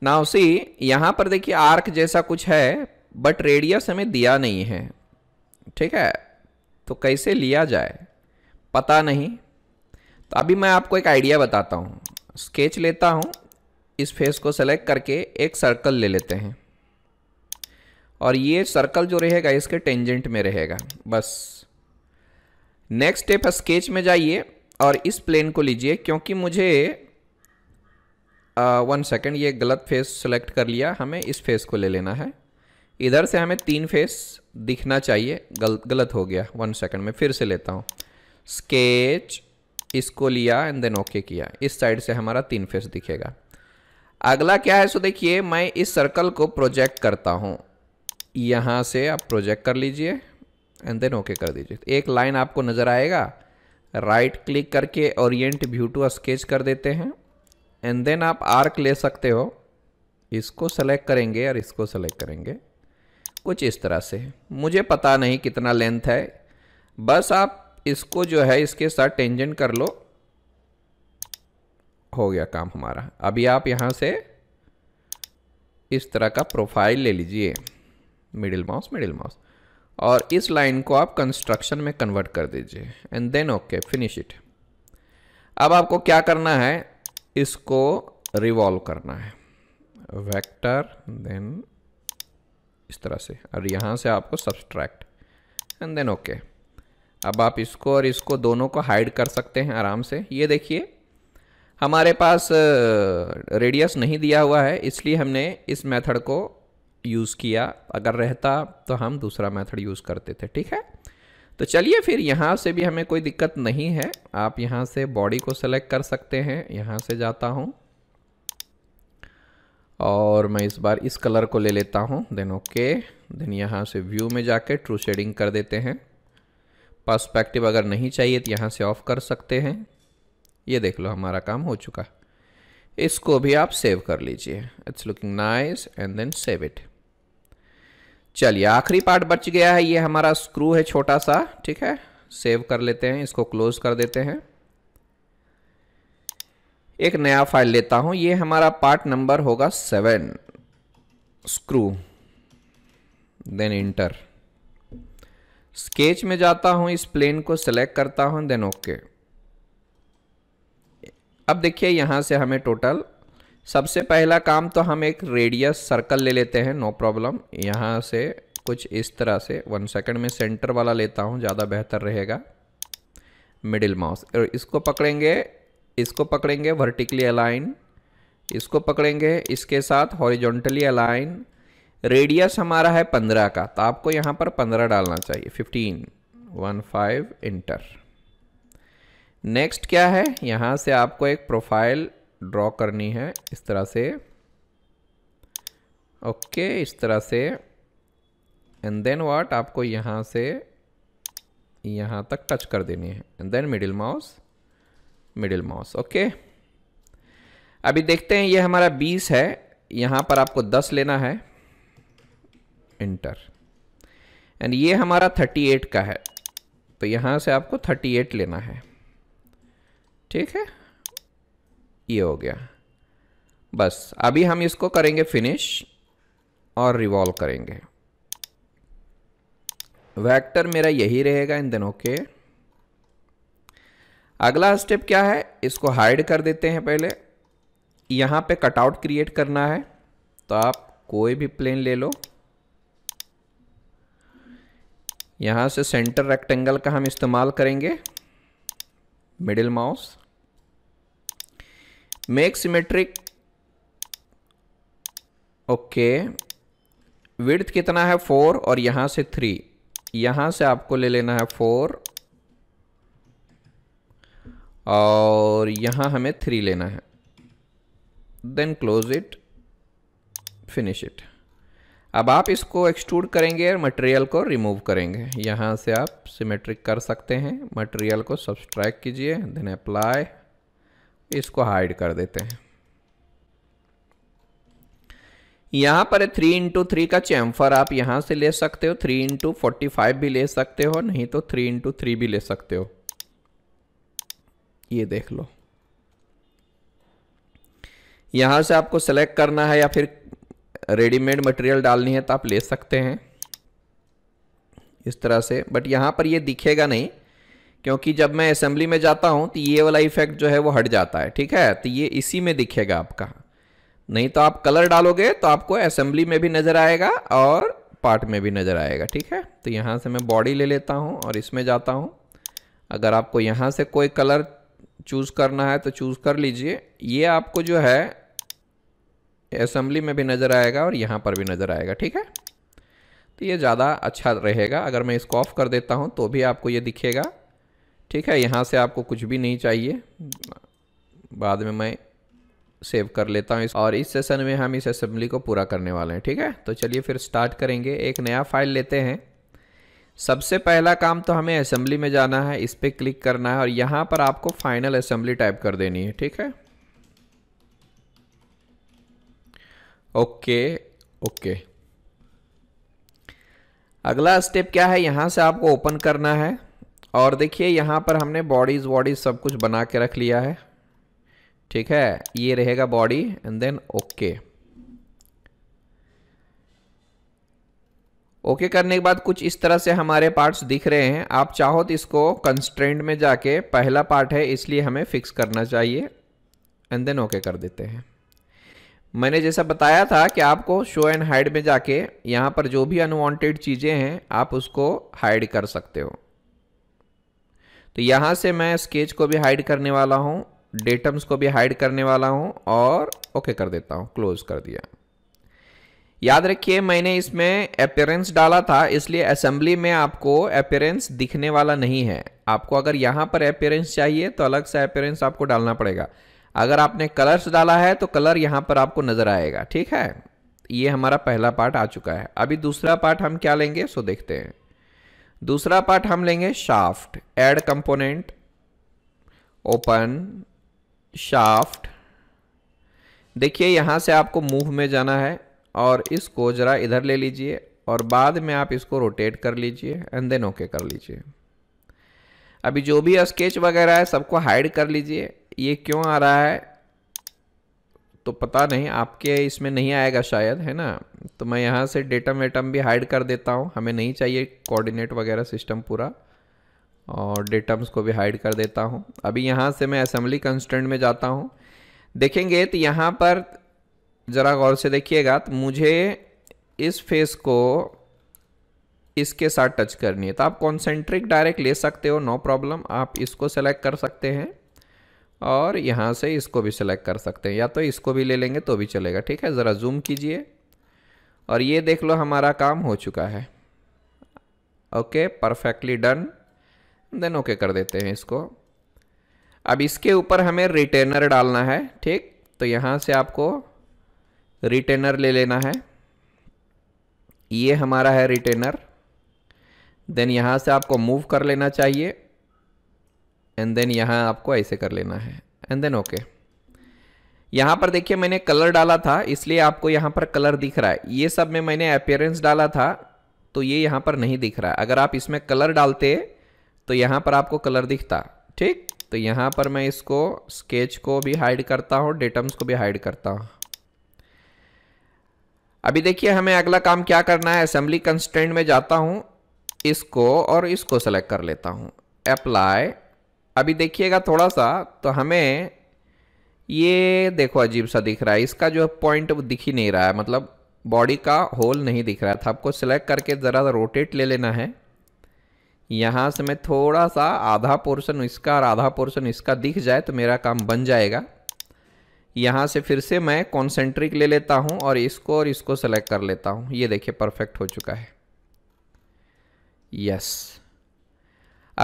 नाउ सी यहाँ पर देखिए आर्क जैसा कुछ है बट रेडियस हमें दिया नहीं है ठीक है तो कैसे लिया जाए पता नहीं तो अभी मैं आपको एक आइडिया बताता हूँ स्केच लेता हूँ इस फेस को सेलेक्ट करके एक सर्कल ले लेते हैं और ये सर्कल जो रहेगा इसके टेंजेंट में रहेगा बस नेक्स्ट स्टेप स्केच में जाइए और इस प्लेन को लीजिए क्योंकि मुझे वन uh, सेकेंड ये गलत फेस सेलेक्ट कर लिया हमें इस फेस को ले लेना है इधर से हमें तीन फेस दिखना चाहिए गल, गलत हो गया वन सेकेंड में फिर से लेता हूँ स्केच इसको लिया एंड देन ओके किया इस साइड से हमारा तीन फेस दिखेगा अगला क्या है सो देखिए मैं इस सर्कल को प्रोजेक्ट करता हूँ यहाँ से आप प्रोजेक्ट कर लीजिए एंड देन ओके कर दीजिए एक लाइन आपको नज़र आएगा राइट right क्लिक करके ओरिएंट व्यू टू स्केच कर देते हैं एंड देन आप आर्क ले सकते हो इसको सेलेक्ट करेंगे और इसको सेलेक्ट करेंगे कुछ इस तरह से मुझे पता नहीं कितना लेंथ है बस आप इसको जो है इसके साथ टेंजेंट कर लो हो गया काम हमारा अभी आप यहाँ से इस तरह का प्रोफाइल ले लीजिए मिडिल माउस मिडिल माउस और इस लाइन को आप कंस्ट्रक्शन में कन्वर्ट कर दीजिए and then okay finish it अब आपको क्या करना है इसको रिवॉल्व करना है वेक्टर देन इस तरह से और यहाँ से आपको सब्सट्रैक्ट एंड देन ओके अब आप इसको और इसको दोनों को हाइड कर सकते हैं आराम से ये देखिए हमारे पास रेडियस नहीं दिया हुआ है इसलिए हमने इस मेथड को यूज़ किया अगर रहता तो हम दूसरा मेथड यूज़ करते थे ठीक है तो चलिए फिर यहाँ से भी हमें कोई दिक्कत नहीं है आप यहाँ से बॉडी को सेलेक्ट कर सकते हैं यहाँ से जाता हूँ और मैं इस बार इस कलर को ले लेता हूँ देन ओके देन यहाँ से व्यू में जाके ट्रू शेडिंग कर देते हैं पर्सपेक्टिव अगर नहीं चाहिए तो यहाँ से ऑफ़ कर सकते हैं ये देख लो हमारा काम हो चुका इसको भी आप सेव कर लीजिए it's looking nice and then save it चलिए आखिरी पार्ट बच गया है ये हमारा स्क्रू है छोटा सा ठीक है सेव कर लेते हैं इसको क्लोज कर देते हैं एक नया फाइल लेता हूं ये हमारा पार्ट नंबर होगा seven screw then enter sketch में जाता हूं इस प्लेन को सिलेक्ट करता हूं देन ओके okay. अब देखिए यहां से हमें टोटल सबसे पहला काम तो हम एक रेडियस सर्कल ले लेते हैं नो प्रॉब्लम यहाँ से कुछ इस तरह से वन सेकंड में सेंटर वाला लेता हूँ ज़्यादा बेहतर रहेगा मिडिल माउस और इसको पकड़ेंगे इसको पकड़ेंगे वर्टिकली अलाइन इसको पकड़ेंगे इसके साथ हॉरिजॉन्टली अलाइन रेडियस हमारा है पंद्रह का तो आपको यहाँ पर पंद्रह डालना चाहिए fifteen one five enter next क्या है यहाँ से आपको एक प्रोफाइल ड्रॉ करनी है इस तरह से ओके okay, इस तरह से एंड देन वाट आपको यहाँ से यहाँ तक टच कर देनी है and then middle mouse middle mouse okay अभी देखते हैं ये हमारा 20 है यहाँ पर आपको 10 लेना है इंटर एंड ये हमारा 38 का है तो यहाँ से आपको 38 लेना है ठीक है ये हो गया बस अभी हम इसको करेंगे फिनिश और रिवॉल्व करेंगे वेक्टर मेरा यही रहेगा इन दिनों के अगला स्टेप क्या है इसको हाइड कर देते हैं पहले यहां पे कटआउट क्रिएट करना है तो आप कोई भी प्लेन ले लो यहां से सेंटर रेक्टेंगल का हम इस्तेमाल करेंगे middle mouse make symmetric okay width कितना है फोर और यहाँ से थ्री यहाँ से आपको ले लेना है फोर और यहाँ हमें थ्री लेना है then close it finish it अब आप इसको एक्सट्रूड करेंगे और मटेरियल को रिमूव करेंगे यहाँ से आप सिमेट्रिक कर सकते हैं मटेरियल को सब्सट्रैक्ट कीजिए देन अप्लाई इसको हाइड कर देते हैं यहां पर थ्री इंटू थ्री का चैम्फर आप यहां से ले सकते हो थ्री इंटू फोर्टी फाइव भी ले सकते हो नहीं तो थ्री इंटू थ्री भी ले सकते हो ये देख लो यहां से आपको सेलेक्ट करना है या फिर रेडीमेड मटेरियल डालनी है तो आप ले सकते हैं इस तरह से बट यहां पर ये दिखेगा नहीं क्योंकि जब मैं असेंबली में जाता हूँ तो ये वाला इफेक्ट जो है वो हट जाता है ठीक है तो ये इसी में दिखेगा आपका नहीं तो आप कलर डालोगे तो आपको असेंबली में भी नज़र आएगा और पार्ट में भी नज़र आएगा ठीक है तो यहाँ से मैं बॉडी ले लेता हूँ और इसमें जाता हूँ अगर आपको यहाँ से कोई कलर चूज़ करना है तो चूज़ कर लीजिए ये आपको जो है असेंबली में भी नज़र आएगा और यहाँ पर भी नज़र आएगा ठीक है तो ये ज़्यादा अच्छा रहेगा अगर मैं इसको ऑफ़ कर देता हूँ तो भी आपको ये दिखेगा ठीक है यहाँ से आपको कुछ भी नहीं चाहिए बाद में मैं सेव कर लेता हूँ इस और इस सेशन में हम इस असेंबली को पूरा करने वाले हैं ठीक है तो चलिए फिर स्टार्ट करेंगे एक नया फाइल लेते हैं सबसे पहला काम तो हमें असेंबली में जाना है इस पर क्लिक करना है और यहाँ पर आपको फाइनल असेंबली टाइप कर देनी है ठीक है ओके ओके अगला स्टेप क्या है यहाँ से आपको ओपन करना है और देखिए यहाँ पर हमने बॉडीज़ वॉडीज सब कुछ बना के रख लिया है ठीक है ये रहेगा body and then okay okay करने के बाद कुछ इस तरह से हमारे पार्ट्स दिख रहे हैं आप चाहो तो इसको कंस्ट्रेंट में जाके पहला पार्ट है इसलिए हमें फिक्स करना चाहिए एंड देन ओके कर देते हैं मैंने जैसा बताया था कि आपको शो एंड हाइड में जाके यहाँ पर जो भी अनवांटेड चीज़ें हैं आप उसको हाइड कर सकते हो तो यहाँ से मैं स्केच को भी हाइड करने वाला हूँ डेटम्स को भी हाइड करने वाला हूँ और ओके कर देता हूँ क्लोज कर दिया याद रखिए मैंने इसमें अपेयरेंस डाला था इसलिए असेंबली में आपको अपेयरेंस दिखने वाला नहीं है आपको अगर यहाँ पर अपेयरेंस चाहिए तो अलग से अपेरेंस आपको डालना पड़ेगा अगर आपने कलर्स डाला है तो कलर यहाँ पर आपको नज़र आएगा ठीक है ये हमारा पहला पार्ट आ चुका है अभी दूसरा पार्ट हम क्या लेंगे सो देखते हैं दूसरा पार्ट हम लेंगे shaft add component open shaft देखिए यहाँ से आपको मूव में जाना है और इसको ज़रा इधर ले लीजिए और बाद में आप इसको रोटेट कर लीजिए एंड देन ओके कर लीजिए अभी जो भी स्केच वगैरह है सबको हाइड कर लीजिए ये क्यों आ रहा है तो पता नहीं आपके इसमें नहीं आएगा शायद है ना तो मैं यहाँ से डेटम वेटम भी हाइड कर देता हूँ हमें नहीं चाहिए कोऑर्डिनेट वगैरह सिस्टम पूरा और डेटम्स को भी हाइड कर देता हूँ अभी यहाँ से मैं असम्बली कंस्टेंट में जाता हूँ देखेंगे तो यहाँ पर ज़रा गौर से देखिएगा तो मुझे इस फेस को इसके साथ टच करनी है तो आप कॉन्सेंट्रिक डायरेक्ट ले सकते हो नो प्रॉब्लम आप इसको सेलेक्ट कर सकते हैं और यहाँ से इसको भी सिलेक्ट कर सकते हैं या तो इसको भी ले लेंगे तो भी चलेगा ठीक है ज़रा जूम कीजिए और ये देख लो हमारा काम हो चुका है okay perfectly done then okay कर देते हैं इसको अब इसके ऊपर हमें रिटेनर डालना है ठीक तो यहाँ से आपको रिटेनर ले लेना है ये हमारा है रिटेनर देन यहाँ से आपको मूव कर लेना चाहिए एंड देन यहाँ आपको ऐसे कर लेना है एंड देन ओके यहाँ पर देखिए मैंने कलर डाला था इसलिए आपको यहाँ पर कलर दिख रहा है ये सब में मैंने अपेयरेंस डाला था तो ये यहाँ पर नहीं दिख रहा है अगर आप इसमें कलर डालते तो यहाँ पर आपको कलर दिखता ठीक तो यहाँ पर मैं इसको स्केच को भी हाइड करता हूँ डेटम्स को भी हाइड करता हूँ अभी देखिए हमें अगला काम क्या करना है असेंबली कंस्टेंट में जाता हूँ इसको और इसको सेलेक्ट कर लेता हूँ अप्लाई अभी देखिएगा थोड़ा सा तो हमें ये देखो अजीब सा दिख रहा है इसका जो पॉइंट वो दिख ही नहीं रहा है मतलब बॉडी का होल नहीं दिख रहा था तो आपको सिलेक्ट करके ज़रा रोटेट ले लेना है यहाँ से मैं थोड़ा सा आधा पोर्शन इसका और आधा पोर्शन इसका दिख जाए तो मेरा काम बन जाएगा यहाँ से फिर से मैं कॉन्सेंट्रिक ले लेता हूँ और इसको और इसको सेलेक्ट कर लेता हूँ ये देखिए परफेक्ट हो चुका है यस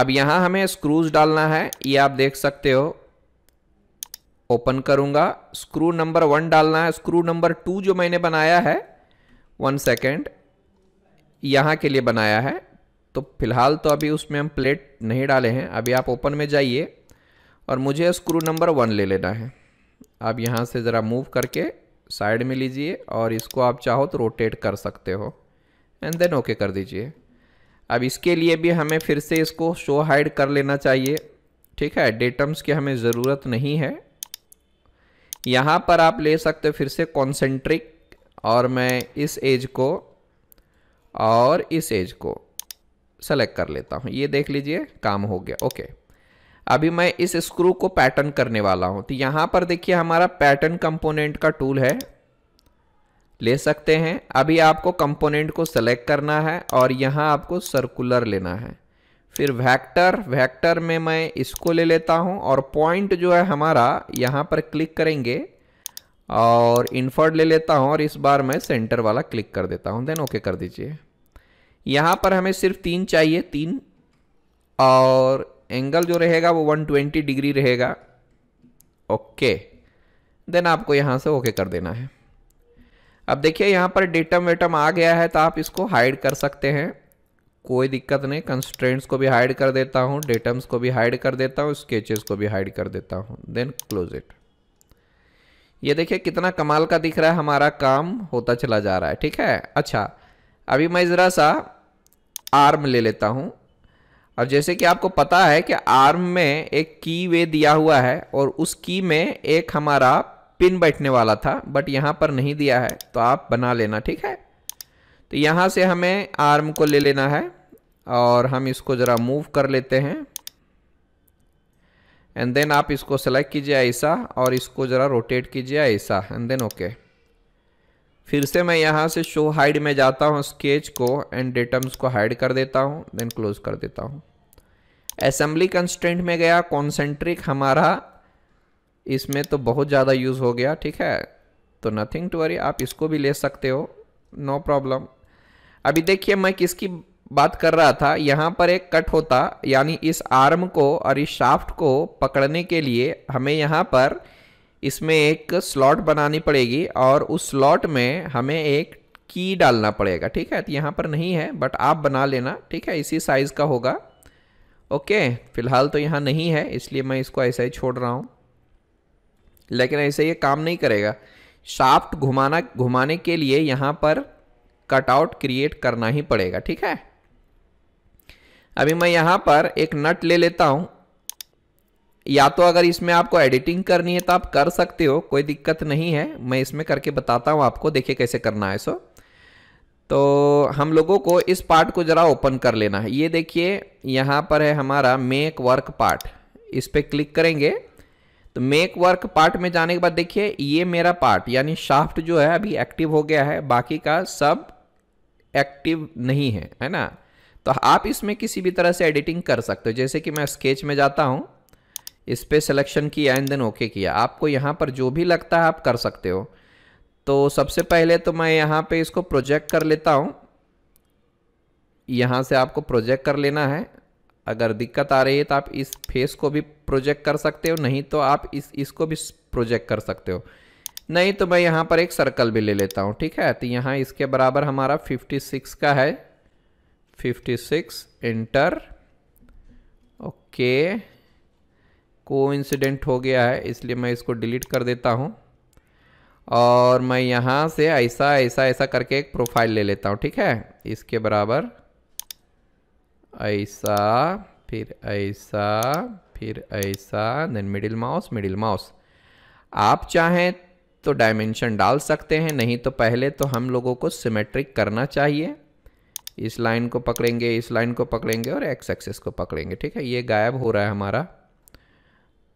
अब यहाँ हमें स्क्रूज डालना है ये आप देख सकते हो ओपन करूँगा स्क्रू नंबर वन डालना है स्क्रू नंबर टू जो मैंने बनाया है वन सेकेंड यहाँ के लिए बनाया है तो फिलहाल तो अभी उसमें हम प्लेट नहीं डाले हैं अभी आप ओपन में जाइए और मुझे स्क्रू नंबर वन ले लेना है आप यहाँ से ज़रा मूव करके साइड में लीजिए और इसको आप चाहो तो रोटेट कर सकते हो एंड देन ओके कर दीजिए अब इसके लिए भी हमें फिर से इसको शो हाइड कर लेना चाहिए ठीक है डेटम्स की हमें ज़रूरत नहीं है यहाँ पर आप ले सकते हो फिर से कॉन्सेंट्रिक और मैं इस एज को और इस एज को सेलेक्ट कर लेता हूँ ये देख लीजिए काम हो गया ओके अभी मैं इस स्क्रू को पैटर्न करने वाला हूँ तो यहाँ पर देखिए हमारा पैटर्न कंपोनेंट का टूल है ले सकते हैं अभी आपको कंपोनेंट को सेलेक्ट करना है और यहाँ आपको सर्कुलर लेना है फिर वेक्टर वेक्टर में मैं इसको ले लेता हूँ और पॉइंट जो है हमारा यहाँ पर क्लिक करेंगे और इनफर्ड ले लेता हूँ और इस बार मैं सेंटर वाला क्लिक कर देता हूँ देन ओके कर दीजिए यहाँ पर हमें सिर्फ तीन चाहिए तीन और एंगल जो रहेगा वो 120 डिग्री रहेगा ओके देन आपको यहाँ से ओके कर देना है अब देखिए यहाँ पर डेटम वेटम आ गया है तो आप इसको हाइड कर सकते हैं कोई दिक्कत नहीं कंस्ट्रेंट्स को भी हाइड कर देता हूँ डेटम्स को भी हाइड कर देता हूँ स्केचेस को भी हाइड कर देता हूँ देन क्लोज इट ये देखिए कितना कमाल का दिख रहा है हमारा काम होता चला जा रहा है ठीक है अच्छा अभी मैं ज़रा सा आर्म ले लेता हूँ और जैसे कि आपको पता है कि आर्म में एक की वे दिया हुआ है और उस की में एक हमारा पिन बैठने वाला था बट यहाँ पर नहीं दिया है तो आप बना लेना ठीक है तो यहाँ से हमें आर्म को ले लेना है और हम इसको ज़रा मूव कर लेते हैं एंड देन आप इसको सेलेक्ट कीजिए ऐसा और इसको ज़रा रोटेट कीजिए ऐसा एंड देन ओके फिर से मैं यहाँ से शो हाइड में जाता हूँ स्केच को एंड डेटम्स को हाइड कर देता हूँ देन क्लोज कर देता हूँ असेंबली कंस्टेंट में गया कॉन्सेंट्रिक हमारा इसमें तो बहुत ज़्यादा यूज़ हो गया ठीक है तो नथिंग टू वरी आप इसको भी ले सकते हो नो no प्रॉब्लम अभी देखिए मैं किसकी बात कर रहा था यहाँ पर एक कट होता यानी इस आर्म को और इस शाफ्ट को पकड़ने के लिए हमें यहाँ पर इसमें एक स्लॉट बनानी पड़ेगी और उस स्लॉट में हमें एक की डालना पड़ेगा ठीक है तो यहाँ पर नहीं है बट आप बना लेना ठीक है इसी साइज़ का होगा ओके फिलहाल तो यहाँ नहीं है इसलिए मैं इसको ऐसा ही छोड़ रहा हूँ लेकिन ऐसे ये काम नहीं करेगा शाफ्ट घुमाना घुमाने के लिए यहाँ पर कटआउट क्रिएट करना ही पड़ेगा ठीक है अभी मैं यहाँ पर एक नट ले लेता हूँ या तो अगर इसमें आपको एडिटिंग करनी है तो आप कर सकते हो कोई दिक्कत नहीं है मैं इसमें करके बताता हूँ आपको देखिए कैसे करना है सो तो हम लोगों को इस पार्ट को ज़रा ओपन कर लेना है ये देखिए यहाँ पर है हमारा मेक वर्क पार्ट इस पर क्लिक करेंगे तो मेक वर्क पार्ट में जाने के बाद देखिए ये मेरा पार्ट यानी शाफ्ट जो है अभी एक्टिव हो गया है बाकी का सब एक्टिव नहीं है है ना तो आप इसमें किसी भी तरह से एडिटिंग कर सकते हो जैसे कि मैं स्केच में जाता हूँ इस पर सिलेक्शन किया एंड देन ओके किया आपको यहाँ पर जो भी लगता है आप कर सकते हो तो सबसे पहले तो मैं यहाँ पे इसको प्रोजेक्ट कर लेता हूँ यहाँ से आपको प्रोजेक्ट कर लेना है अगर दिक्कत आ रही है तो आप इस फेस को भी प्रोजेक्ट कर सकते हो नहीं तो आप इस इसको भी प्रोजेक्ट कर सकते हो नहीं तो मैं यहाँ पर एक सर्कल भी ले लेता हूँ ठीक है तो यहाँ इसके बराबर हमारा 56 का है 56 इंटर ओके को इंसिडेंट हो गया है इसलिए मैं इसको डिलीट कर देता हूँ और मैं यहाँ से ऐसा ऐसा ऐसा करके एक प्रोफाइल ले लेता हूँ ठीक है इसके बराबर ऐसा फिर ऐसा फिर ऐसा then middle mouse middle mouse आप चाहें तो डायमेंशन डाल सकते हैं नहीं तो पहले तो हम लोगों को सिमेट्रिक करना चाहिए इस लाइन को पकड़ेंगे इस लाइन को पकड़ेंगे और एक्स एक्सेस को पकड़ेंगे ठीक है ये गायब हो रहा है हमारा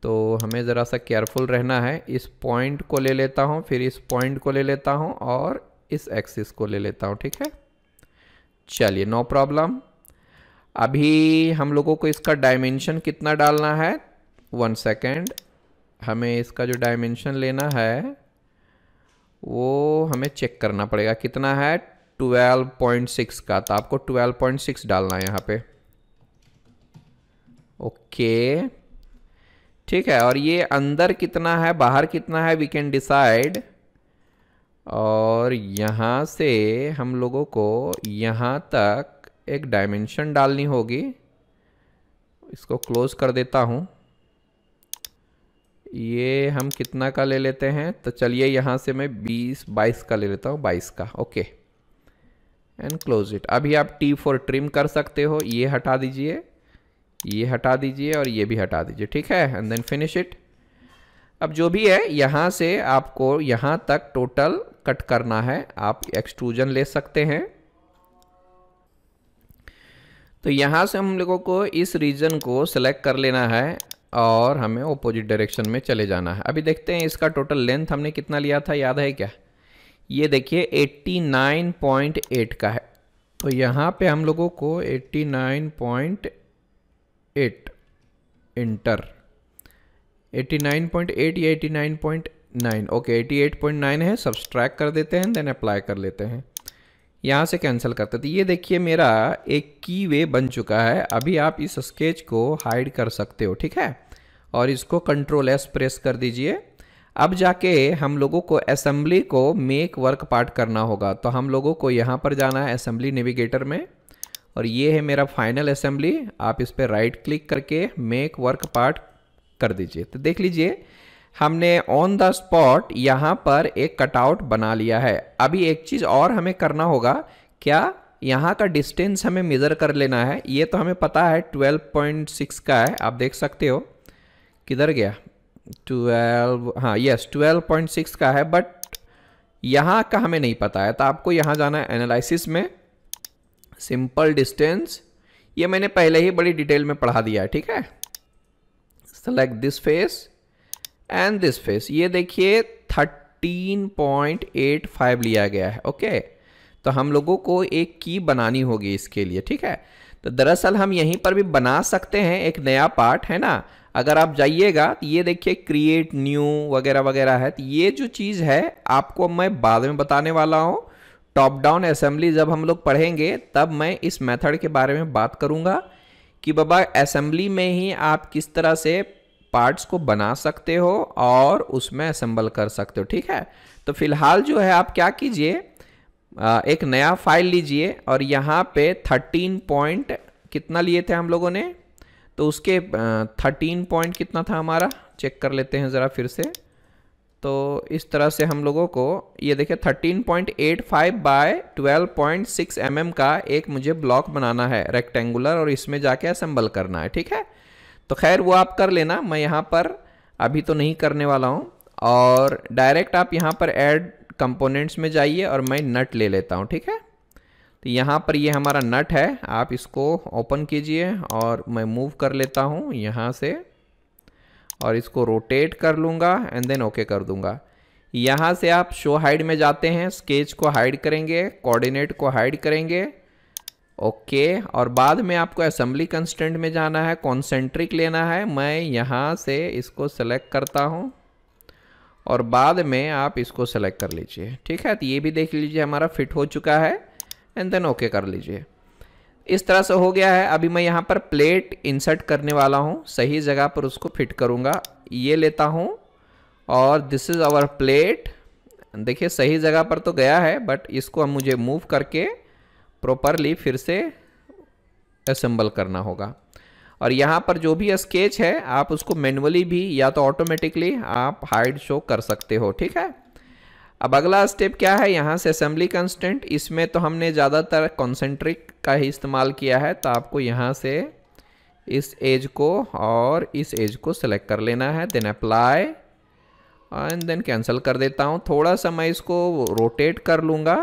तो हमें ज़रा सा केयरफुल रहना है इस पॉइंट को ले लेता हूँ फिर इस पॉइंट को ले लेता हूँ और इस एक्सिस को ले लेता हूँ ठीक है चलिए नो प्रॉब्लम अभी हम लोगों को इसका डायमेंशन कितना डालना है वन सेकेंड हमें इसका जो डायमेंशन लेना है वो हमें चेक करना पड़ेगा कितना है 12.6 का तो आपको 12.6 डालना है यहाँ पे ओके ठीक है और ये अंदर कितना है बाहर कितना है वी कैन डिसाइड और यहाँ से हम लोगों को यहाँ तक एक डायमेंशन डालनी होगी इसको क्लोज कर देता हूँ ये हम कितना का ले लेते हैं तो चलिए यहाँ से मैं 20 बाईस का ले लेता हूँ 22 का ओके एंड क्लोज इट अभी आप टी फोर ट्रिम कर सकते हो ये हटा दीजिए ये हटा दीजिए और ये भी हटा दीजिए ठीक है एंड देन फिनिश इट अब जो भी है यहाँ से आपको यहाँ तक टोटल कट करना है आप एक्सट्रूजन ले सकते हैं तो यहाँ से हम लोगों को इस रीजन को सेलेक्ट कर लेना है और हमें ओपोजिट डायरेक्शन में चले जाना है अभी देखते हैं इसका टोटल लेंथ हमने कितना लिया था याद है क्या ये देखिए 89.8 का है तो यहाँ पे हम लोगों को 89.8 इंटर 89.8 या 89.9 ओके 88.9 है सब्सट्रैक कर देते हैं देन अप्लाई कर लेते हैं यहाँ से कैंसिल करते तो ये देखिए मेरा एक की वे बन चुका है अभी आप इस स्केच को हाइड कर सकते हो ठीक है और इसको कंट्रोल एस प्रेस कर दीजिए अब जाके हम लोगों को असेंबली को मेक वर्क पार्ट करना होगा तो हम लोगों को यहाँ पर जाना है असेंबली नेविगेटर में और ये है मेरा फाइनल असेंबली आप इस पर राइट क्लिक करके मेक वर्क पार्ट कर दीजिए तो देख लीजिए हमने ऑन द स्पॉट यहाँ पर एक कटआउट बना लिया है अभी एक चीज़ और हमें करना होगा क्या यहाँ का डिस्टेंस हमें मेज़र कर लेना है ये तो हमें पता है 12.6 का है आप देख सकते हो किधर गया 12 हाँ यस 12.6 का है बट यहाँ का हमें नहीं पता है तो आपको यहाँ जाना है एनालिसिस में सिंपल डिस्टेंस ये मैंने पहले ही बड़ी डिटेल में पढ़ा दिया है ठीक है select this face and this face ये देखिए थर्टीन पॉइंट एट फाइव लिया गया है ओके तो हम लोगों को एक की बनानी होगी इसके लिए ठीक है तो दरअसल हम यहीं पर भी बना सकते हैं एक नया पार्ट है ना अगर आप जाइएगा तो ये देखिए क्रिएट न्यू वगैरह वगैरह है तो ये जो चीज़ है आपको मैं बाद में बताने वाला हूँ टॉप डाउन असेंबली जब हम लोग पढ़ेंगे तब मैं इस मेथड के बारे में बात करूँगा कि बाबा असेंबली में ही आप किस तरह से पार्ट्स को बना सकते हो और उसमें असेंबल कर सकते हो ठीक है तो फिलहाल जो है आप क्या कीजिए एक नया फाइल लीजिए और यहाँ पे थर्टीन पॉइंट कितना लिए थे हम लोगों ने तो उसके थर्टीन पॉइंट कितना था हमारा चेक कर लेते हैं ज़रा फिर से तो इस तरह से हम लोगों को ये देखिए 13.85 point eight five by twelve point six M का एक मुझे ब्लॉक बनाना है रेक्टेंगुलर और इसमें जाके असेंबल करना है ठीक है तो खैर वो आप कर लेना मैं यहाँ पर अभी तो नहीं करने वाला हूँ और डायरेक्ट आप यहाँ पर ऐड कंपोनेंट्स में जाइए और मैं नट ले लेता हूँ ठीक है तो यहाँ पर ये हमारा नट है आप इसको ओपन कीजिए और मैं मूव कर लेता हूँ यहाँ से और इसको रोटेट कर लूँगा एंड देन ओके कर दूँगा यहाँ से आप शो हाइड में जाते हैं स्केच को हाइड करेंगे कोऑर्डिनेट को हाइड करेंगे ओके okay, और बाद में आपको असेंबली कंस्टेंट में जाना है कॉन्सेंट्रिक लेना है मैं यहाँ से इसको सेलेक्ट करता हूँ और बाद में आप इसको सेलेक्ट कर लीजिए ठीक है तो ये भी देख लीजिए हमारा फिट हो चुका है एंड देन ओके कर लीजिए इस तरह से हो गया है अभी मैं यहाँ पर प्लेट इंसर्ट करने वाला हूँ सही जगह पर उसको फिट करूँगा ये लेता हूँ और दिस इज़ आवर प्लेट देखिए सही जगह पर तो गया है बट इसको हम मुझे मूव करके प्रॉपरली फिर से असेंबल करना होगा और यहाँ पर जो भी स्केच है आप उसको मैनुअली भी या तो ऑटोमेटिकली आप हाइड शो कर सकते हो ठीक है अब अगला स्टेप क्या है यहाँ से असेंबली कंस्टेंट इसमें तो हमने ज़्यादातर कॉन्सेंट्रिक का ही इस्तेमाल किया है तो आपको यहाँ से इस एज को और इस एज को सिलेक्ट कर लेना है then apply and then cancel कर देता हूँ थोड़ा सा मैं इसको रोटेट कर लूँगा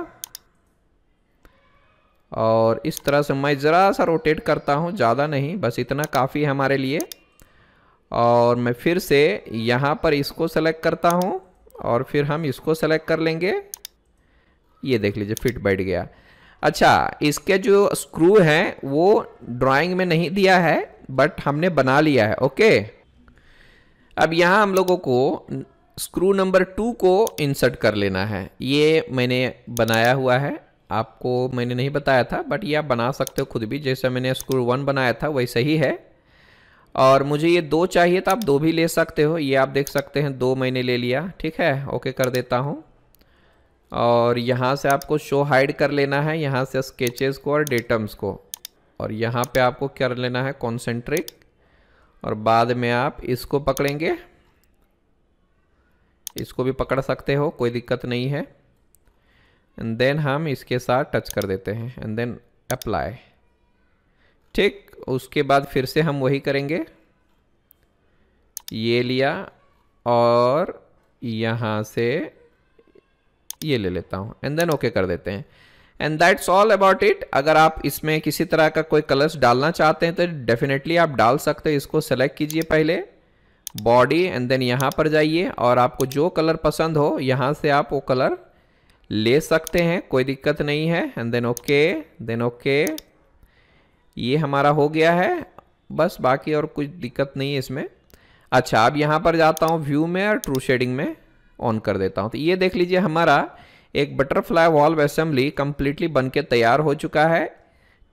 और इस तरह से मैं ज़रा सा रोटेट करता हूँ ज़्यादा नहीं बस इतना काफ़ी है हमारे लिए और मैं फिर से यहाँ पर इसको सेलेक्ट करता हूँ और फिर हम इसको सेलेक्ट कर लेंगे ये देख लीजिए फिट बैठ गया अच्छा इसके जो स्क्रू हैं वो ड्राइंग में नहीं दिया है बट हमने बना लिया है ओके अब यहाँ हम लोगों को स्क्रू नंबर टू को इंसर्ट कर लेना है ये मैंने बनाया हुआ है आपको मैंने नहीं बताया था बट ये आप बना सकते हो खुद भी जैसे मैंने स्क्रू वन बनाया था वैसे ही है और मुझे ये दो चाहिए तो आप दो भी ले सकते हो ये आप देख सकते हैं दो मैंने ले लिया ठीक है ओके कर देता हूँ और यहाँ से आपको शो हाइड कर लेना है यहाँ से स्केचेस को और डेटम्स को और यहाँ पे आपको कर लेना है कॉन्सेंट्रिक और बाद में आप इसको पकड़ेंगे इसको भी पकड़ सकते हो कोई दिक्कत नहीं है एंड देन हम इसके साथ टच कर देते हैं एंड देन अप्लाई ठीक उसके बाद फिर से हम वही करेंगे ये लिया और यहाँ से ये ले लेता हूँ एंड देन ओके कर देते हैं and that's all about it अगर आप इसमें किसी तरह का कोई कलर्स डालना चाहते हैं तो डेफिनेटली आप डाल सकते हैं इसको सेलेक्ट कीजिए पहले बॉडी एंड देन यहाँ पर जाइए और आपको जो कलर पसंद हो यहाँ से आप वो कलर ले सकते हैं कोई दिक्कत नहीं है and then okay then okay ये हमारा हो गया है बस बाकी और कुछ दिक्कत नहीं है इसमें अच्छा अब यहाँ पर जाता हूँ व्यू में और ट्रू शेडिंग में ऑन कर देता हूँ तो ये देख लीजिए हमारा एक बटरफ्लाई वॉल्व असेंबली कम्प्लीटली बन के तैयार हो चुका है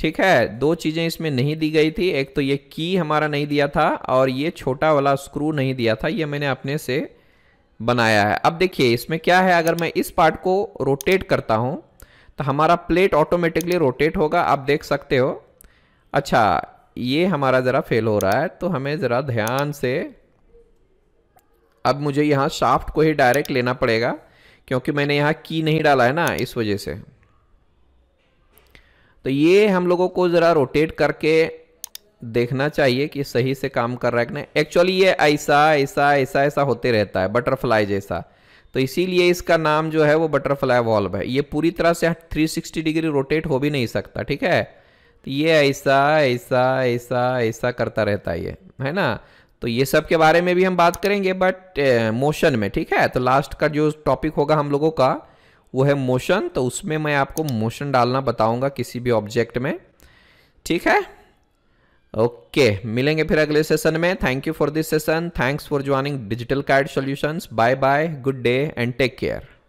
ठीक है दो चीज़ें इसमें नहीं दी गई थी एक तो ये की हमारा नहीं दिया था और ये छोटा वाला स्क्रू नहीं दिया था ये मैंने अपने से बनाया है अब देखिए इसमें क्या है अगर मैं इस पार्ट को रोटेट करता हूँ तो हमारा प्लेट ऑटोमेटिकली रोटेट होगा आप देख सकते हो अच्छा ये हमारा ज़रा फेल हो रहा है तो हमें ज़रा ध्यान से अब मुझे यहाँ शाफ्ट को ही डायरेक्ट लेना पड़ेगा क्योंकि मैंने यहाँ की नहीं डाला है ना इस वजह से तो ये हम लोगों को ज़रा रोटेट करके देखना चाहिए कि सही से काम कर रहा है कि नहीं एक्चुअली ये ऐसा ऐसा ऐसा ऐसा होते रहता है बटरफ्लाई जैसा तो इसीलिए इसका नाम जो है वो बटरफ्लाई वॉल्व है ये पूरी तरह से 360 डिग्री रोटेट हो भी नहीं सकता ठीक है तो ये ऐसा ऐसा ऐसा ऐसा करता रहता है ये है ना तो ये सब के बारे में भी हम बात करेंगे बट मोशन में ठीक है तो लास्ट का जो टॉपिक होगा हम लोगों का वो है मोशन तो उसमें मैं आपको मोशन डालना बताऊँगा किसी भी ऑब्जेक्ट में ठीक है ओके मिलेंगे फिर अगले सेशन में thank you for this session thanks for joining digital card solutions bye bye good day and take care